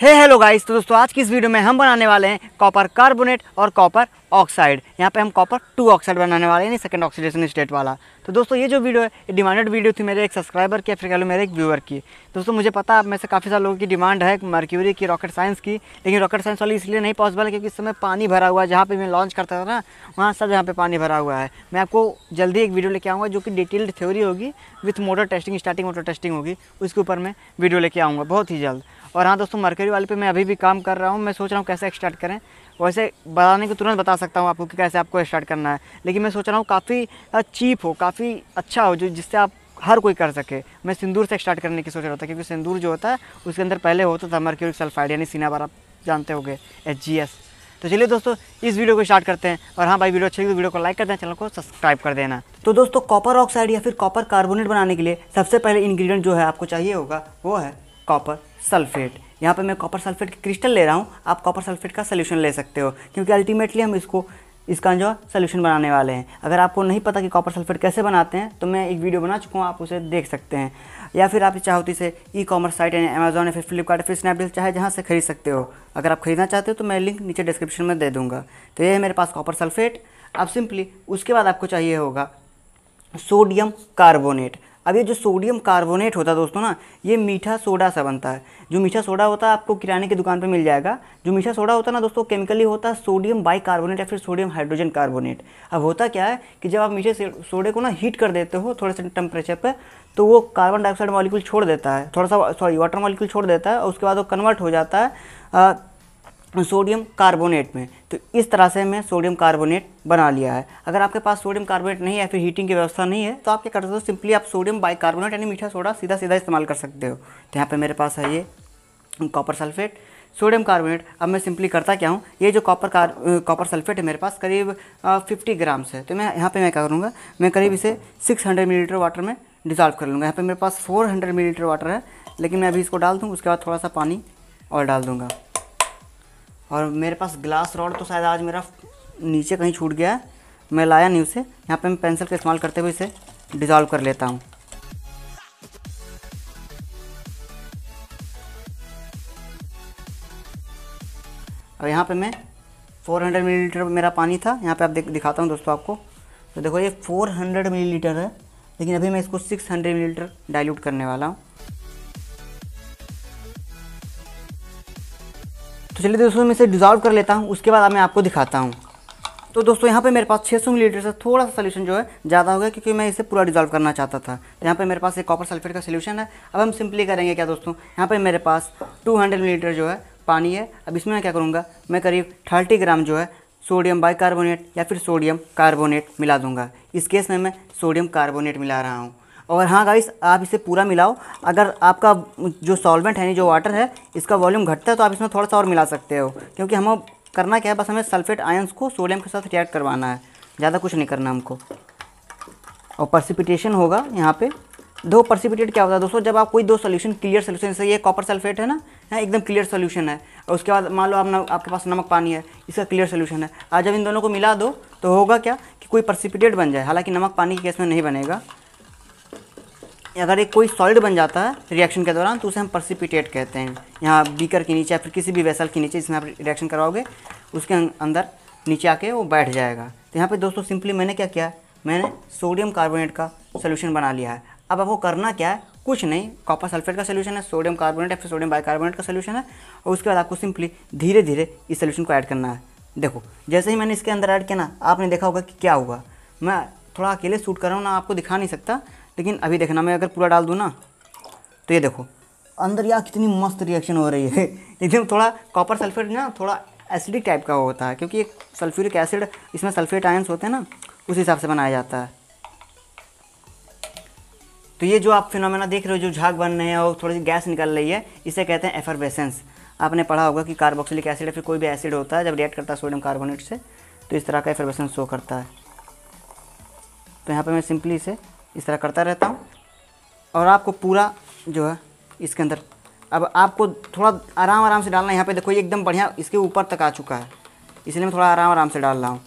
हे hello guys तो दोस्तों आज की इस वीडियो में हम बनाने वाले हैं कॉपर कार्बोनेट और कॉपर ऑक्साइड यहाँ पे हम कॉपर टू ऑक्साइड बनाने वाले यानी सेकंड ऑक्सीडेशन स्टेट वाला तो दोस्तों ये जो वीडियो है डिमांडेड वीडियो थी मेरे एक सब्सक्राइबर की या फिर कह लो मेरे एक व्यूअर की दोस्तों मुझे पता आप में से काफ़ी सारे लोगों की डिमांड है मर्क्यूरी की रॉकेट साइंस की लेकिन रॉकेट साइंस वाली इसलिए नहीं पॉसिबल क्योंकि इस समय पानी भरा हुआ है जहाँ पर मैं लॉन्च करता था ना वहाँ सब यहाँ पर पानी भरा हुआ है मैं आपको जल्दी एक वीडियो लेके आऊँगा जो कि डिटेल्ड थ्योरी होगी with motor testing starting motor testing होगी उसके ऊपर मैं वीडियो लेके आऊँगा बहुत ही जल्द और हाँ दोस्तों मर्क्यूरी वाले पे मैं अभी भी काम कर रहा हूँ मैं सोच रहा हूँ कैसे स्टार्ट करें वैसे बताने को तुरंत बता सकता हूँ आपको कि कैसे आपको स्टार्ट करना है लेकिन मैं सोच रहा हूँ काफ़ी चीप हो काफ़ी अच्छा हो जो जिससे आप हर कोई कर सके मैं सिंदूर से स्टार्ट करने की सोच रहा था क्योंकि सिंदूर जो होता है उसके अंदर पहले होता था मर्क्यूरिक सल्फाइड यानी बार आप जानते हो एच तो चलिए दोस्तों इस वीडियो को स्टार्ट करते हैं और हाँ भाई वीडियो अच्छी तो वीडियो को लाइक कर देना चैनल को सब्सक्राइब कर देना तो दोस्तों कॉपर ऑक्साइड या फिर कॉपर कार्बोनेट बनाने के लिए सबसे पहले इंग्रेडिएंट जो है आपको चाहिए होगा वो है कॉपर सल्फेट यहाँ पे मैं कॉपर सल्फेट की क्रिस्टल ले रहा हूँ आप कॉपर सल्फेट का सोल्यूशन ले सकते हो क्योंकि अल्टीमेटली हम इसको इसका जो सोल्यूशन बनाने वाले हैं अगर आपको नहीं पता कि कॉपर सल्फेट कैसे बनाते हैं तो मैं एक वीडियो बना चुका हूँ आप उसे देख सकते हैं या फिर आप चाहो इसे ई कॉमर्स साइट यानी अमेजोन या फिर फ्लिपकार्ट फिर स्नैपडील चाहे जहाँ से खरीद सकते हो अगर आप खरीदना चाहते हो तो मैं लिंक नीचे डिस्क्रिप्शन में दे दूँगा तो ये है मेरे पास कॉपर सल्फेट अब सिंपली उसके बाद आपको चाहिए होगा सोडियम कार्बोनेट अब ये जो सोडियम कार्बोनेट होता है दोस्तों ना ये मीठा सोडा सा बनता है जो मीठा सोडा होता है आपको किराने की दुकान पर मिल जाएगा जो मीठा सोडा होता है ना दोस्तों केमिकली होता है सोडियम बाई कार्बोनेट या फिर सोडियम हाइड्रोजन कार्बोनेट अब होता क्या है कि जब आप मीठे सोडे को ना हीट कर देते हो थोड़े से टेम्परेचर पर तो वो कार्बन डाइऑक्साइड मॉलिक्यूल छोड़ देता है थोड़ा सा सॉरी वाटर मॉलिक्यूल छोड़ देता है और उसके बाद वो कन्वर्ट हो जाता है सोडियम कार्बोनेट में तो इस तरह से मैं सोडियम कार्बोनेट बना लिया है अगर आपके पास सोडियम कार्बोनेट नहीं है फिर हीटिंग की व्यवस्था नहीं है तो आप क्या कर सकते हो सिंपली आप सोडियम बाइकार्बोनेट यानी मीठा सोडा सीधा सीधा इस्तेमाल कर सकते हो तो यहाँ पर मेरे पास है ये कॉपर सल्फेट सोडियम कार्बोनेट अब मैं सिंपली करता क्या हूँ ये जो कॉपर कार कॉपर सल्फेट है मेरे पास करीब फिफ्टी ग्राम्स है तो मैं यहाँ पर मैं क्या करूँगा मैं करीब इसे सिक्स हंड्रेड मिलीलीटर वाटर में डिज़ॉल्व कर लूँगा यहाँ पर मेरे पास फोर हंड्रेड मिलीलीटर वाटर है लेकिन मैं अभी इसको डाल दूँ उसके बाद थोड़ा सा पानी और डाल दूँगा और मेरे पास ग्लास रॉड तो शायद आज मेरा नीचे कहीं छूट गया है मैं लाया नहीं उसे यहाँ पे मैं पेंसिल का इस्तेमाल करते हुए इसे डिज़ॉल्व कर लेता हूँ और यहाँ पे मैं 400 मिलीलीटर मेरा पानी था यहाँ पे आप देख दिखाता हूँ दोस्तों आपको तो देखो ये 400 मिलीलीटर है लेकिन अभी मैं इसको 600 मिलीलीटर डाइल्यूट करने वाला हूँ तो चलिए दोस्तों मैं इसे डिज़ॉल्व कर लेता हूँ उसके बाद मैं आपको दिखाता हूँ तो दोस्तों यहाँ पे मेरे पास 600 सौ मिलीलीटर से थोड़ा सा सोल्यूशन जो है ज़्यादा हो गया क्योंकि मैं इसे पूरा डिजॉल्व करना चाहता था तो यहाँ पे मेरे पास एक कॉपर सल्फेट का सोल्यूशन है अब हम सिंपली करेंगे क्या दोस्तों यहाँ पे मेरे पास 200 मिलीलीटर जो है पानी है अब इसमें मैं क्या करूँगा मैं करीब थर्टी ग्राम जो है सोडियम बाई या फिर सोडियम कार्बोनेट मिला दूंगा इस केस में मैं सोडियम कार्बोनेट मिला रहा हूँ और हाँ गाइस आप इसे पूरा मिलाओ अगर आपका जो सॉल्वेंट है जो वाटर है इसका वॉल्यूम घटता है तो आप इसमें थोड़ा सा और मिला सकते हो क्योंकि हमें करना क्या है बस हमें सल्फेट आयंस को सोडियम के साथ रिएक्ट करवाना है ज़्यादा कुछ नहीं करना हमको और परसिपिटेशन होगा यहाँ पे दो परसिपिटेट क्या होता है दोस्तों जब आप कोई दो सोल्यूशन क्लियर सोल्यूशन जैसे ये कॉपर सल्फेट है ना है एकदम क्लियर सोल्यूशन है और उसके बाद मान लो आप आपके पास नमक पानी है इसका क्लियर सोल्यूशन है आज जब इन दोनों को मिला दो तो होगा क्या कि कोई परसिपिटेट बन जाए हालांकि नमक पानी के केस में नहीं बनेगा अगर एक कोई सॉलिड बन जाता है रिएक्शन के दौरान तो उसे हम प्रसिपिटेट कहते हैं यहाँ बीकर के नीचे या फिर किसी भी वेसल के नीचे जिसमें आप रिएक्शन करवाओगे उसके अं-, अंदर नीचे आके वो बैठ जाएगा तो यहाँ पे दोस्तों सिंपली मैंने क्या किया मैंने सोडियम कार्बोनेट का सोल्यूशन बना लिया है अब आपको करना क्या है कुछ नहीं कॉपर सल्फेट का सोल्यूशन है सोडियम कार्बोनेट या फिर सोडियम बाइकार्बोनेट का सोल्यूशन है और उसके बाद आपको सिंपली धीरे धीरे इस सोल्यूशन को ऐड करना है देखो जैसे ही मैंने इसके अंदर ऐड किया ना आपने देखा होगा कि क्या हुआ मैं थोड़ा अकेले सूट कर रहा हूँ ना आपको दिखा नहीं सकता लेकिन अभी देखना मैं अगर पूरा डाल दूँ ना तो ये देखो अंदर यार कितनी मस्त रिएक्शन हो रही है एकदम थोड़ा कॉपर सल्फेट ना थोड़ा एसिडिक टाइप का होता है क्योंकि एक सल्फ्यूरिक एसिड इसमें सल्फेट आयंस होते हैं ना उस हिसाब से बनाया जाता है तो ये जो आप फिनोमेना देख रहे हो जो झाग बन रहे हैं और थोड़ी सी गैस निकल रही है इसे कहते हैं एफरबेसेंस आपने पढ़ा होगा कि कार्बोक्सिलिक एसिड या फिर कोई भी एसिड होता है जब रिएक्ट करता है सोडियम कार्बोनेट से तो इस तरह का एफरबेसेंस शो करता है तो यहाँ पर मैं सिंपली इसे इस तरह करता रहता हूँ और आपको पूरा जो है इसके अंदर अब आपको थोड़ा आराम आराम से डालना है यहाँ पे देखो ये एकदम बढ़िया इसके ऊपर तक आ चुका है इसलिए मैं थोड़ा आराम आराम से डाल रहा हूँ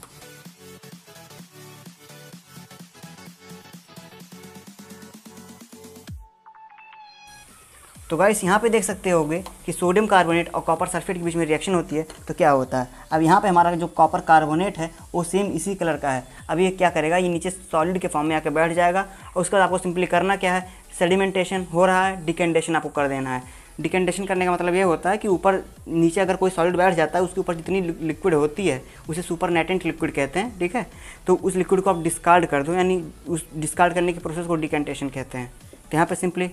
तो गाइस यहाँ पे देख सकते होगे कि सोडियम कार्बोनेट और कॉपर सल्फेट के बीच में रिएक्शन होती है तो क्या होता है अब यहाँ पे हमारा जो कॉपर कार्बोनेट है वो सेम इसी कलर का है अब ये क्या करेगा ये नीचे सॉलिड के फॉर्म में आकर बैठ जाएगा और उसके बाद आपको सिंपली करना क्या है सेडिमेंटेशन हो रहा है डिकेंडेशन आपको कर देना है डिकेंडेशन करने का मतलब ये होता है कि ऊपर नीचे अगर कोई सॉलिड बैठ जाता है उसके ऊपर जितनी लिक्विड होती है उसे सुपर नेटेंट लिक्विड कहते हैं ठीक है तो उस लिक्विड को आप डिस्कार्ड कर दो यानी उस डिस्कार्ड करने के प्रोसेस को डिकेंडेशन कहते हैं तो यहाँ पर सिंपली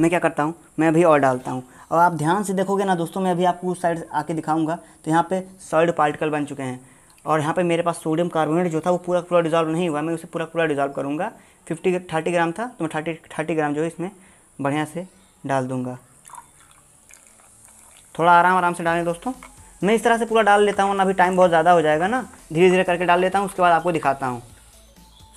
मैं क्या करता हूँ मैं अभी और डालता हूँ और आप ध्यान से देखोगे ना दोस्तों मैं अभी आपको उस साइड आके दिखाऊंगा तो यहाँ पे सॉल्ड पार्टिकल बन चुके हैं और यहाँ पे मेरे पास सोडियम कार्बोनेट जो था वो पूरा पूरा डिजॉल्व नहीं हुआ मैं उसे पूरा पूरा डिजॉल्व करूँगा फिफ्टी थर्टी ग्राम था तो मैं थर्टी थर्टी ग्राम जो है इसमें बढ़िया से डाल दूँगा थोड़ा आराम आराम से डालें दोस्तों मैं इस तरह से पूरा डाल लेता हूँ ना अभी टाइम बहुत ज़्यादा हो जाएगा ना धीरे धीरे करके डाल लेता हूँ उसके बाद आपको दिखाता हूँ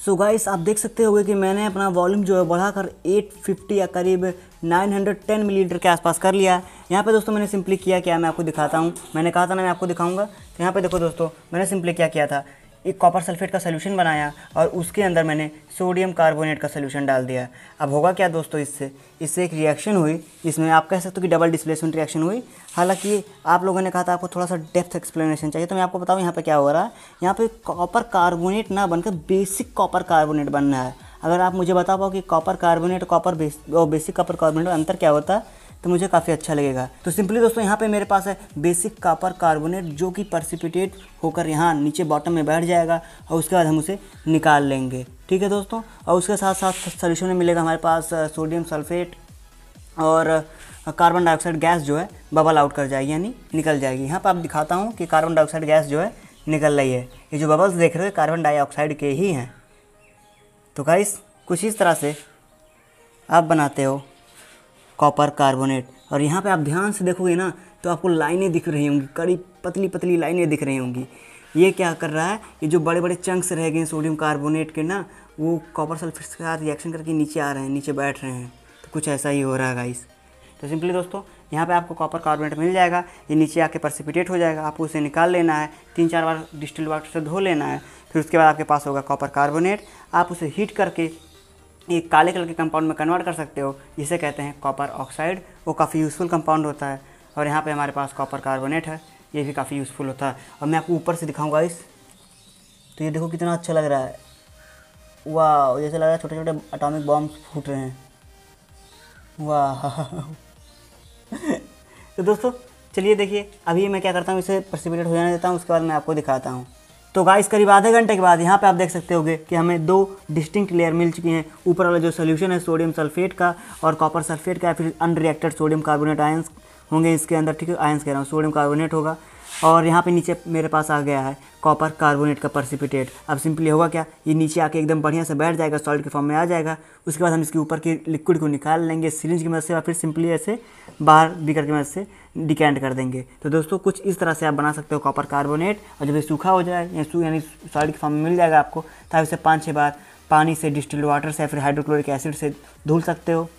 सो so गाइस आप देख सकते होगे कि मैंने अपना वॉल्यूम जो है बढ़ाकर 850 या करीब 910 मिलीलीटर के आसपास कर लिया है यहाँ पे दोस्तों मैंने सिंपली किया क्या मैं आपको दिखाता हूँ मैंने कहा था ना मैं आपको दिखाऊंगा तो यहाँ पे देखो दोस्तों मैंने सिंपली क्या किया था एक कॉपर सल्फेट का सोल्यूशन बनाया और उसके अंदर मैंने सोडियम कार्बोनेट का सोल्यूशन डाल दिया अब होगा क्या दोस्तों इससे इससे एक रिएक्शन हुई जिसमें आप कह सकते हो कि डबल डिस्प्लेसमेंट रिएक्शन हुई हालांकि आप लोगों ने कहा था आपको थोड़ा सा डेप्थ एक्सप्लेनेशन चाहिए तो मैं आपको बताऊँ यहाँ पर क्या हो रहा है यहाँ पर कॉपर कार्बोनेट ना बनकर बेसिक कॉपर कार्बोनेट बनना है अगर आप मुझे बता पाओ कि copper carbonate copper base basic copper carbonate अंतर क्या होता है तो मुझे काफ़ी अच्छा लगेगा तो सिंपली दोस्तों यहाँ पे मेरे पास है बेसिक कापर कार्बोनेट जो कि परसिपिटेट होकर यहाँ नीचे बॉटम में बैठ जाएगा और उसके बाद हम उसे निकाल लेंगे ठीक है दोस्तों और उसके साथ साथ सोल्यूशन में मिलेगा हमारे पास सोडियम सल्फेट और कार्बन डाइऑक्साइड गैस जो है बबल आउट कर जाएगी यानी निकल जाएगी यहाँ पर आप दिखाता हूँ कि कार्बन डाइऑक्साइड गैस जो है निकल रही है ये जो बबल्स देख रहे हो कार्बन डाइऑक्साइड के ही हैं तो गाइस कुछ इस तरह से आप बनाते हो कॉपर कार्बोनेट और यहाँ पे आप ध्यान से देखोगे ना तो आपको लाइनें दिख रही होंगी कड़ी पतली पतली लाइनें दिख रही होंगी ये क्या कर रहा है ये जो बड़े बड़े चंक्स रह गए हैं सोडियम कार्बोनेट के ना वो कॉपर सल्फेट के साथ रिएक्शन करके नीचे आ रहे हैं नीचे बैठ रहे हैं तो कुछ ऐसा ही हो रहा है गाइस तो सिंपली दोस्तों यहाँ पे आपको कॉपर कार्बोनेट मिल जाएगा ये नीचे आके परसिपिटेट हो जाएगा आपको उसे निकाल लेना है तीन चार बार डिस्टिल वाटर से धो लेना है फिर उसके बाद आपके पास होगा कॉपर कार्बोनेट आप उसे हीट करके एक काले कलर के कंपाउंड में कन्वर्ट कर सकते हो जिसे कहते हैं कॉपर ऑक्साइड वो काफ़ी यूज़फुल कंपाउंड होता है और यहाँ पे हमारे पास कॉपर कार्बोनेट है ये भी काफ़ी यूज़फुल होता है और मैं आपको ऊपर से दिखाऊंगा इस तो ये देखो कितना अच्छा लग रहा है वाह जैसे लग रहा है छोटे छोटे अटोमिक बॉम्ब फूट रहे हैं वाह तो दोस्तों चलिए देखिए अभी मैं क्या करता हूँ इसे प्रसिपिटेट हो जाने देता हूँ उसके बाद मैं आपको दिखाता हूँ तो गाइस करीब आधे घंटे के बाद यहाँ पे आप देख सकते होगे कि हमें दो डिस्टिंक्ट लेयर मिल चुकी हैं ऊपर वाला जो सोल्यूशन है सोडियम सल्फेट का और कॉपर सल्फेट का या फिर अनरिएक्टेड सोडियम कार्बोनेट आयंस होंगे इसके अंदर ठीक है आयंस कह रहा हूँ सोडियम कार्बोनेट होगा और यहाँ पे नीचे मेरे पास आ गया है कॉपर कार्बोनेट का परसिपिटेट अब सिंपली होगा क्या ये नीचे आके एकदम बढ़िया से बैठ जाएगा सॉल्ट के फॉर्म में आ जाएगा उसके बाद हम इसके ऊपर की लिक्विड को निकाल लेंगे सिरिंज की मदद से और फिर सिंपली ऐसे बाहर बिकर की मदद से डिकेंड कर देंगे तो दोस्तों कुछ इस तरह से आप बना सकते हो कॉपर कार्बोनेट और जब ये सूखा हो जाए या सू यानी सॉल्ट के फॉर्म में मिल जाएगा आपको आप इसे पाँच छः बार पानी से डिस्टिल वाटर से या फिर हाइड्रोक्लोरिक एसिड से धुल सकते हो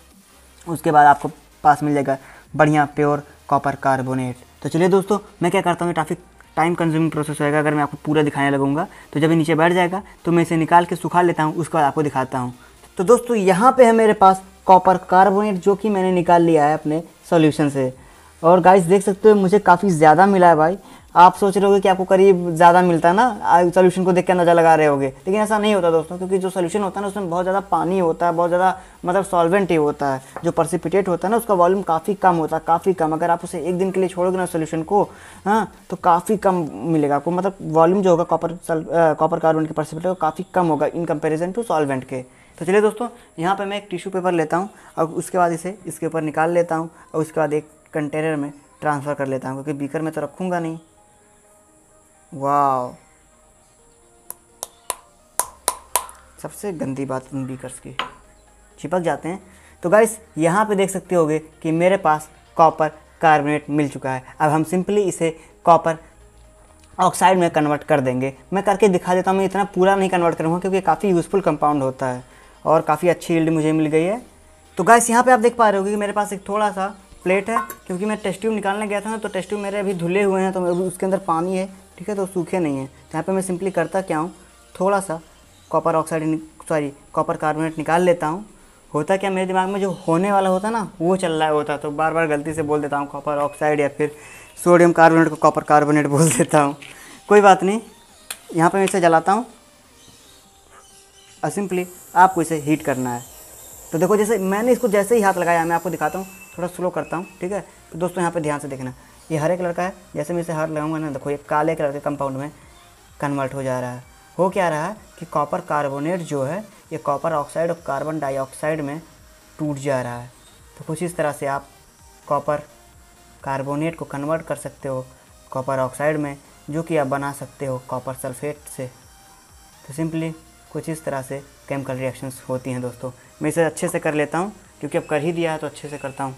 उसके बाद आपको पास मिल जाएगा बढ़िया प्योर कॉपर कार्बोनेट तो चलिए दोस्तों मैं क्या करता हूँ काफ़ी टाइम कंज्यूमिंग प्रोसेस होएगा अगर मैं आपको पूरा दिखाने लगूंगा तो जब ये नीचे बैठ जाएगा तो मैं इसे निकाल के सुखा लेता हूँ उसके बाद आपको दिखाता हूँ तो दोस्तों यहाँ पे है मेरे पास कॉपर कार्बोनेट जो कि मैंने निकाल लिया है अपने सॉल्यूशन से और गाइस देख सकते हो मुझे काफ़ी ज़्यादा मिला है भाई आप सोच रहे होगे कि आपको करीब ज़्यादा मिलता है ना सोल्यूशन को देख के अंदाजा लगा रहे होगे लेकिन ऐसा नहीं होता दोस्तों क्योंकि जो सोल्यूशन होता है ना उसमें बहुत ज़्यादा पानी होता है बहुत ज़्यादा मतलब सॉल्वेंट ही होता है जो परसिपिटेट होता है ना उसका वॉल्यूम काफ़ी कम होता है काफ़ी कम अगर आप उसे एक दिन के लिए छोड़ोगे ना सोल्यूशन को हाँ तो काफ़ी कम मिलेगा आपको मतलब वॉल्यूम जो होगा कॉपर कॉपर कार्बन के परसिपिटेट काफ़ी कम होगा इन कंपेरिजन टू सॉल्वेंट के तो चलिए दोस्तों यहाँ पर मैं एक टिश्यू पेपर लेता हूँ और उसके बाद इसे इसके ऊपर निकाल लेता हूँ और उसके बाद एक कंटेनर में ट्रांसफ़र कर लेता हूँ क्योंकि बीकर में तो रखूँगा नहीं वाह सबसे गंदी बात उन बीकर्स की चिपक जाते हैं तो गाइस यहाँ पे देख सकते होगे कि मेरे पास कॉपर कार्बोनेट मिल चुका है अब हम सिंपली इसे कॉपर ऑक्साइड में कन्वर्ट कर देंगे मैं करके दिखा देता हूँ मैं इतना पूरा नहीं कन्वर्ट करूँगा क्योंकि काफ़ी यूज़फुल कंपाउंड होता है और काफ़ी अच्छी यील्ड मुझे मिल गई है तो गाइस यहाँ पे आप देख पा रहे हो कि मेरे पास एक थोड़ा सा प्लेट है क्योंकि मैं टेस्ट ट्यूब निकालने गया था ना तो टेस्ट ट्यूब मेरे अभी धुले हुए हैं तो उसके अंदर पानी है ठीक है तो सूखे नहीं है तो यहाँ पर मैं सिंपली करता क्या हूँ थोड़ा सा copper oxide sorry copper carbonate निकाल लेता हूँ होता क्या मेरे दिमाग में जो होने वाला होता ना वो चल रहा है होता तो बार बार गलती से बोल देता हूँ कॉपर ऑक्साइड या फिर सोडियम कार्बोनेट को कॉपर कार्बोनेट बोल देता हूँ कोई बात नहीं यहाँ पर मैं इसे जलाता हूँ और सिंपली आपको इसे हीट करना है तो देखो जैसे मैंने इसको जैसे ही हाथ लगाया मैं आपको दिखाता हूँ थोड़ा स्लो करता हूँ ठीक है तो दोस्तों यहाँ पर ध्यान से देखना ये हरे कलर का है जैसे मैं इसे हर लगाऊंगा ना देखो ये काले कलर के कंपाउंड में कन्वर्ट हो जा रहा है हो क्या रहा है कि कॉपर कार्बोनेट जो है ये कॉपर ऑक्साइड और कार्बन डाइऑक्साइड में टूट जा रहा है तो कुछ इस तरह से आप कॉपर कार्बोनेट को कन्वर्ट कर सकते हो कॉपर ऑक्साइड में जो कि आप बना सकते हो कॉपर सल्फेट से तो सिंपली कुछ इस तरह से केमिकल रिएक्शंस होती हैं दोस्तों मैं इसे अच्छे से कर लेता हूँ क्योंकि अब कर ही दिया है तो अच्छे से करता हूँ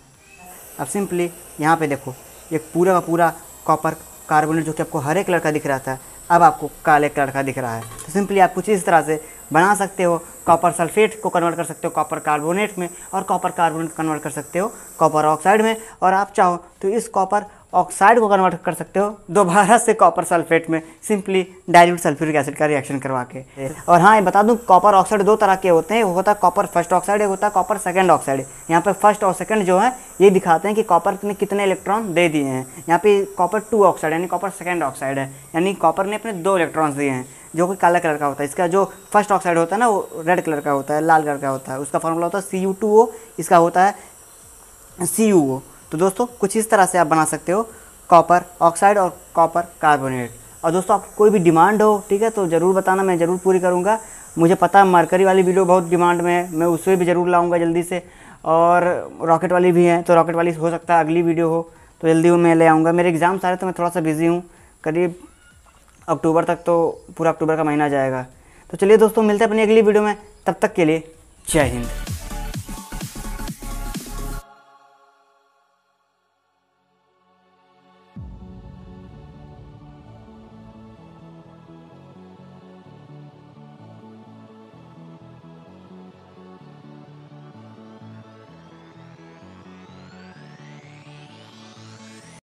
अब सिंपली यहाँ पे देखो एक पूरा का पूरा कॉपर कार्बोनेट जो कि आपको हरे कलर का दिख रहा था अब आपको काले कलर का दिख रहा है तो सिंपली आप कुछ इस तरह से बना सकते हो कॉपर सल्फेट को कन्वर्ट कर सकते हो कॉपर कार्बोनेट में और कॉपर कार्बोनेट कन्वर्ट कर सकते हो कॉपर ऑक्साइड में और आप चाहो तो इस कॉपर ऑक्साइड को कन्वर्ट कर सकते हो दोबारा से कॉपर सल्फेट में सिंपली डायल्यूट सल्फ्यूरिक एसिड का रिएक्शन करवा के और हाँ ये बता दूँ कॉपर ऑक्साइड दो तरह के होते हैं वो होता है कॉपर फर्स्ट ऑक्साइड एक होता है कॉपर सेकेंड ऑक्साइड यहाँ पर फर्स्ट और सेकेंड जो है ये दिखाते हैं कि कॉपर ने कितने इलेक्ट्रॉन दे दिए हैं यहाँ पे कॉपर टू ऑक्साइड यानी कॉपर सेकेंड ऑक्साइड है यानी कॉपर ने अपने दो इलेक्ट्रॉन्स दिए हैं जो कि काला कलर का होता है इसका जो फर्स्ट ऑक्साइड होता है ना वो रेड कलर का होता है लाल कलर का होता है उसका फॉर्मूला होता है सी यू टू ओ इसका होता है सी यू ओ तो दोस्तों कुछ इस तरह से आप बना सकते हो कॉपर ऑक्साइड और कॉपर कार्बोनेट और दोस्तों आप कोई भी डिमांड हो ठीक है तो ज़रूर बताना मैं ज़रूर पूरी करूँगा मुझे पता है मरकरी वाली वीडियो बहुत डिमांड में है मैं उसमें भी ज़रूर लाऊँगा जल्दी से और रॉकेट वाली भी है तो रॉकेट वाली हो सकता है अगली वीडियो हो तो जल्दी वो मैं ले आऊँगा मेरे एग्ज़ाम सारे तो मैं थोड़ा सा बिज़ी हूँ करीब अक्टूबर तक तो पूरा अक्टूबर का महीना जाएगा तो चलिए दोस्तों मिलते हैं अपनी अगली वीडियो में तब तक के लिए जय हिंद